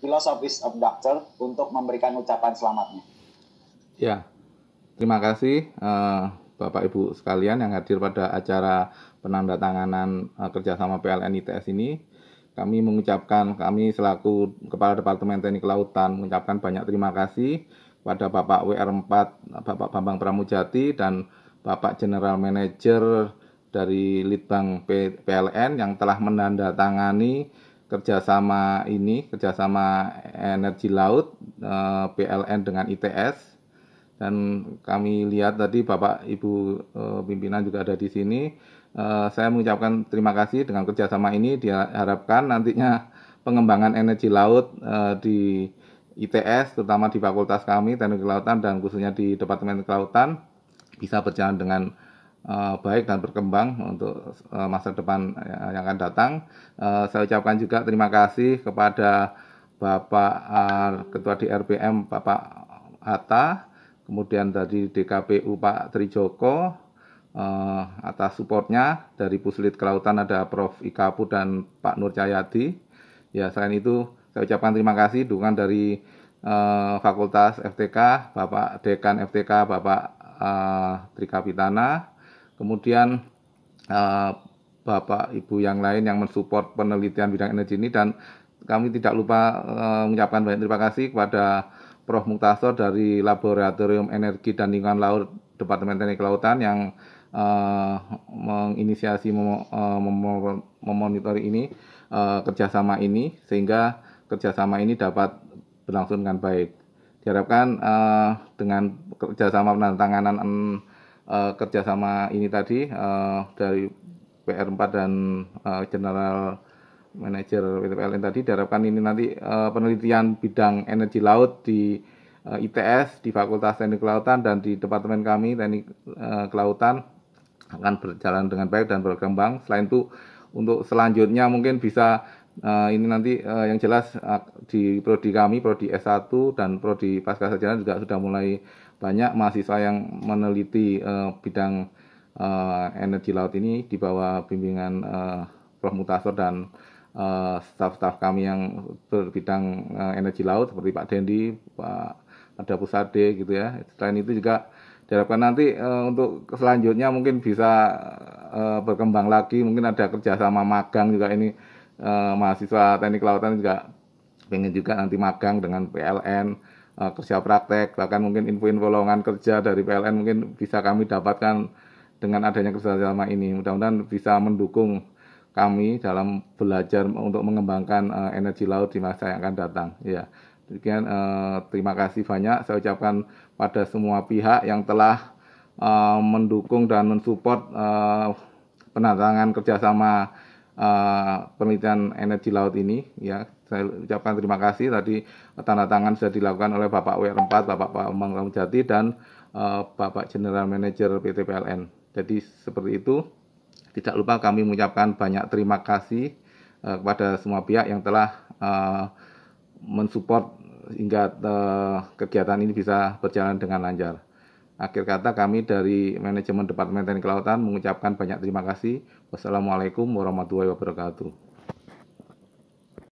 filosofis Doctor untuk memberikan ucapan selamatnya. Ya, terima kasih eh, Bapak Ibu sekalian yang hadir pada acara penandatanganan uh, kerjasama PLN ITS ini. Kami mengucapkan, kami selaku Kepala Departemen Teknik Lautan mengucapkan banyak terima kasih pada Bapak WR4, Bapak Bambang Pramujati dan Bapak General Manager dari Litbang PLN yang telah menandatangani kerjasama ini kerjasama energi laut eh, PLN dengan ITS dan kami lihat tadi Bapak Ibu eh, pimpinan juga ada di sini eh, saya mengucapkan terima kasih dengan kerjasama ini diharapkan nantinya pengembangan energi laut di ITS terutama di fakultas kami teknik kelautan dan khususnya di Departemen Kelautan bisa berjalan dengan Eh, baik dan berkembang untuk eh, masa depan yang akan datang. Eh, saya ucapkan juga terima kasih kepada Bapak uh, Ketua RPM Bapak Atta, kemudian dari DKPU Pak Trijoko uh, atas supportnya dari Puslit Kelautan ada Prof Ikapu dan Pak Nur Cahyadi. Ya selain itu saya ucapkan terima kasih dukungan dari uh, Fakultas FTK, Bapak Dekan FTK, Bapak uh, Trikapitana, kemudian uh, Bapak Ibu yang lain yang mensupport penelitian bidang energi ini dan kami tidak lupa uh, mengucapkan banyak terima kasih kepada Prof. Muktasor dari Laboratorium Energi dan Lingkungan Laut Departemen Teknik Kelautan yang uh, menginisiasi mem mem memonitor ini uh, kerjasama ini sehingga kerjasama ini dapat berlangsung dengan baik. Diharapkan uh, dengan kerjasama penandatanganan uh, kerjasama ini tadi uh, dari PR4 dan uh, General Manager PT PLN tadi diharapkan ini nanti uh, penelitian bidang energi laut di uh, ITS di Fakultas Teknik Kelautan dan di departemen kami Teknik uh, Kelautan akan berjalan dengan baik dan berkembang. Selain itu untuk selanjutnya mungkin bisa uh, ini nanti uh, yang jelas uh, di prodi kami prodi S1 dan prodi pasca sarjana juga sudah mulai banyak mahasiswa yang meneliti uh, bidang uh, energi laut ini di bawah bimbingan uh, Prof. Mutasor dan uh, staf-staf kami yang berbidang uh, energi laut seperti Pak Dendi, Pak ada Pusade gitu ya. Selain itu juga diharapkan nanti uh, untuk selanjutnya mungkin bisa uh, berkembang lagi, mungkin ada kerjasama magang juga ini uh, mahasiswa teknik lautan juga pengen juga nanti magang dengan PLN uh, kerja praktek, bahkan mungkin info-info lowongan kerja dari PLN mungkin bisa kami dapatkan dengan adanya kerjasama ini. Mudah-mudahan bisa mendukung kami dalam belajar untuk mengembangkan uh, energi laut di masa yang akan datang. Ya, demikian uh, terima kasih banyak saya ucapkan pada semua pihak yang telah uh, mendukung dan mensupport uh, penantangan kerjasama uh, penelitian energi laut ini. Ya, saya ucapkan terima kasih tadi eh, tanda tangan sudah dilakukan oleh Bapak WR4, Bapak Pak Umang Jati dan uh, Bapak General Manager PT PLN. Jadi seperti itu. Tidak lupa kami mengucapkan banyak terima kasih uh, kepada semua pihak yang telah uh, mensupport hingga uh, kegiatan ini bisa berjalan dengan lancar. Akhir kata kami dari manajemen Departemen Teknik Kelautan mengucapkan banyak terima kasih. Wassalamualaikum warahmatullahi wabarakatuh.